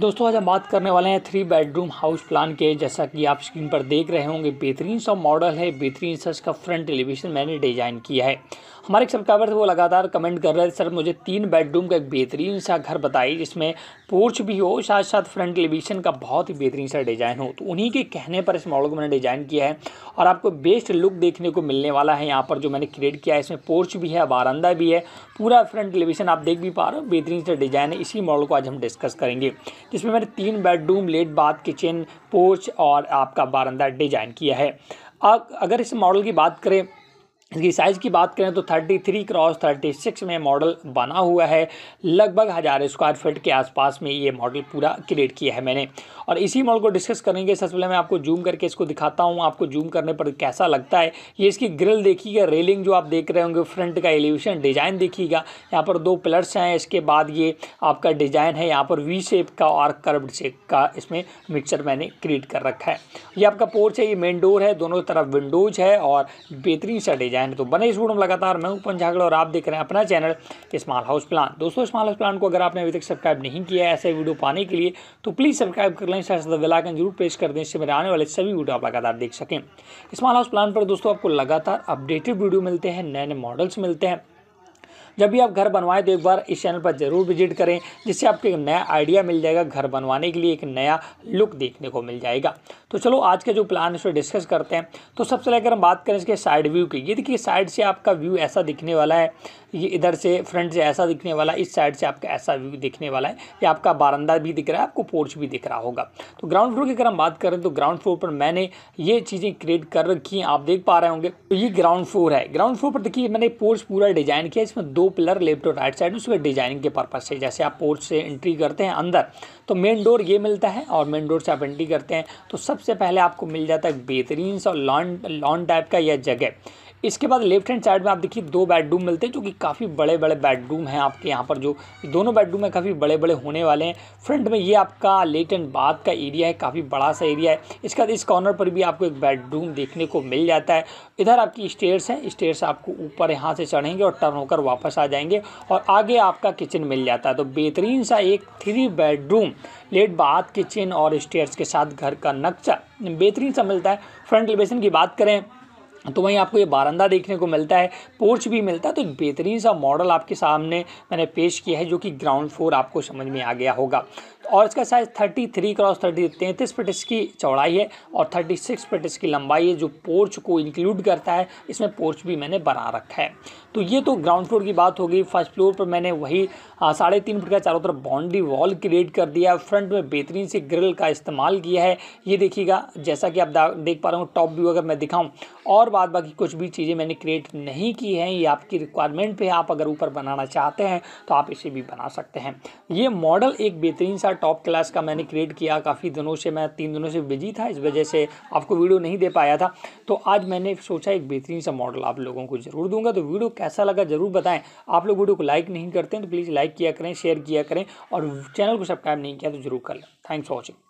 दोस्तों आज हम बात करने वाले हैं थ्री बेडरूम हाउस प्लान के जैसा कि आप स्क्रीन पर देख रहे होंगे बेहतरीन सा मॉडल है बेहतरीन सा इसका फ्रंट एलिवेशन मैंने डिज़ाइन किया है हमारे एक सब्सक्राइबर थे वो लगातार कमेंट कर रहे थे सर मुझे तीन बेडरूम का एक बेहतरीन सा घर बताइए जिसमें पोर्च भी हो साथ साथ फ्रंट एलिवेशन का बहुत ही बेहतरीन सा डिज़ाइन हो तो उन्हीं के कहने पर इस मॉडल को मैंने डिज़ाइन किया है और आपको बेस्ट लुक देखने को मिलने वाला है यहाँ पर जो मैंने क्रिएट किया है इसमें पोर्च भी है बारंदा भी है पूरा फ्रंट एलिवेशन आप देख भी पा रहे हो बेहतरीन सा डिज़ाइन है इसी मॉडल को आज हम डिस्कस करेंगे जिसमें मैंने तीन bedroom lat bath kitchen porch और आपका बारंदा डिजाइन किया है अगर इस मॉडल की बात करें इसकी साइज़ की बात करें तो 33 थ्री क्रॉस थर्टी में मॉडल बना हुआ है लगभग हज़ार स्क्वायर फीट के आसपास में ये मॉडल पूरा क्रिएट किया है मैंने और इसी मॉडल को डिस्कस करेंगे सबसे पहले मैं आपको जूम करके इसको दिखाता हूँ आपको जूम करने पर कैसा लगता है ये इसकी ग्रिल देखिएगा रेलिंग जो आप देख रहे होंगे फ्रंट का एलिवेशन डिज़ाइन देखिएगा यहाँ पर दो पिलर्स हैं इसके बाद ये आपका डिज़ाइन है यहाँ पर वी शेप का और कर्ब शेप का इसमें मिक्सचर मैंने क्रिएट कर रखा है ये आपका पोर्च है ये मेन डोर है दोनों तरफ विंडोज है और बेहतरीन सा डिज़ाइन डिजाइन तो बने इस वीडियो में लगातार मैं उपन झागड़ और आप देख रहे हैं अपना चैनल स्मॉल हाउस प्लान दोस्तों स्मॉल हाउस प्लान को अगर आपने अभी तक सब्सक्राइब नहीं किया है ऐसे वीडियो पाने के लिए तो प्लीज़ सब्सक्राइब कर लें साथ बेलाइकन जरूर प्रेस कर दें इससे मेरे आने वाले सभी वीडियो आप लगातार देख सकें स्मॉल हाउस प्लान पर दोस्तों आपको लगातार अपडेटेड वीडियो मिलते हैं नए नए मॉडल्स मिलते हैं जब भी आप घर बनवाएं तो एक बार इस चैनल पर ज़रूर विजिट करें जिससे आपको एक नया आइडिया मिल जाएगा घर बनवाने के लिए एक नया लुक देखने को मिल जाएगा तो चलो आज के जो प्लान है पर डिस्कस करते हैं तो सबसे लेकर हम बात करें इसके साइड व्यू की ये देखिए साइड से आपका व्यू ऐसा दिखने वाला है ये इधर से फ्रंट से ऐसा दिखने वाला है इस साइड से आपका ऐसा व्यू दिखने वाला है या आपका बारंदा भी दिख रहा है आपको पोर्च भी दिख रहा होगा तो ग्राउंड फ्लोर की अगर हम बात करें तो ग्राउंड फ्लोर पर मैंने ये चीज़ें क्रिएट कर रखी हैं आप देख पा रहे होंगे तो ये ग्राउंड फ्लोर है ग्राउंड फ्लोर पर देखिए मैंने पोर्च पूरा डिजाइन किया इसमें दो पिलर लेफ्ट और राइट साइड उसके डिजाइनिंग के पर्पज से जैसे आप पोर्ट से एंट्री करते हैं अंदर तो मेन डोर ये मिलता है और मेन डोर से आप एंट्री करते हैं तो सबसे पहले आपको मिल जाता है बेहतरीन सा लॉन लॉन टाइप का यह जगह इसके बाद लेफ्ट हैंड साइड में आप देखिए दो बेडरूम मिलते हैं जो कि काफ़ी बड़े बड़े बेडरूम हैं आपके यहाँ पर जो दोनों बेडरूम है काफ़ी बड़े बड़े होने वाले हैं फ्रंट में ये आपका लेट एंड बाथ का एरिया है काफ़ी बड़ा सा एरिया है इसके बाद इस कॉर्नर पर भी आपको एक बेडरूम देखने को मिल जाता है इधर आपकी स्टेयर्स हैं स्टेयर्स आपको ऊपर यहाँ से चढ़ेंगे और टर्न होकर वापस आ जाएंगे और आगे आपका किचन मिल जाता है तो बेहतरीन सा एक three bedroom lat bath kitchen और स्टेयर्स के साथ घर का नक्शा बेहतरीन सा मिलता है फ्रंट एलिवेशन की बात करें तो वहीं आपको ये बारंदा देखने को मिलता है पोर्च भी मिलता है तो एक बेहतरीन सा मॉडल आपके सामने मैंने पेश किया है जो कि ग्राउंड फ्लोर आपको समझ में आ गया होगा और इसका size thirty three cross thirty तैंतीस फिट इसकी चौड़ाई है और थर्टी सिक्स फिट इसकी लंबाई है जो पोर्च को इंक्लूड करता है इसमें पोर्च भी मैंने बना रखा है तो ये तो ग्राउंड फ्लोर की बात होगी फर्स्ट फ्लोर पर मैंने वही साढ़े तीन फुट का चारों तरफ बाउंड्री वॉल क्रिएट कर दिया फ्रंट में बेहतरीन से ग्रिल का इस्तेमाल किया है ये देखिएगा जैसा कि आप देख पा रहे हो टॉप व्यू अगर मैं दिखाऊँ और बाद बाकी कुछ भी चीज़ें मैंने क्रिएट नहीं की हैं ये आपकी रिक्वायरमेंट पर आप अगर ऊपर बनाना चाहते हैं तो आप इसे भी बना सकते हैं ये मॉडल एक बेहतरीन सा टॉप क्लास का मैंने क्रिएट किया काफ़ी दिनों से मैं तीन दिनों से बिजी था इस वजह से आपको वीडियो नहीं दे पाया था तो आज मैंने सोचा एक बेहतरीन सा मॉडल आप लोगों को ज़रूर दूंगा तो वीडियो कैसा लगा ज़रूर बताएं आप लोग वीडियो को लाइक नहीं करते हैं तो प्लीज़ लाइक किया करें शेयर किया करें और चैनल को सब्सक्राइब नहीं किया तो ज़रूर कर लें थैंक्स फॉर वॉचिंग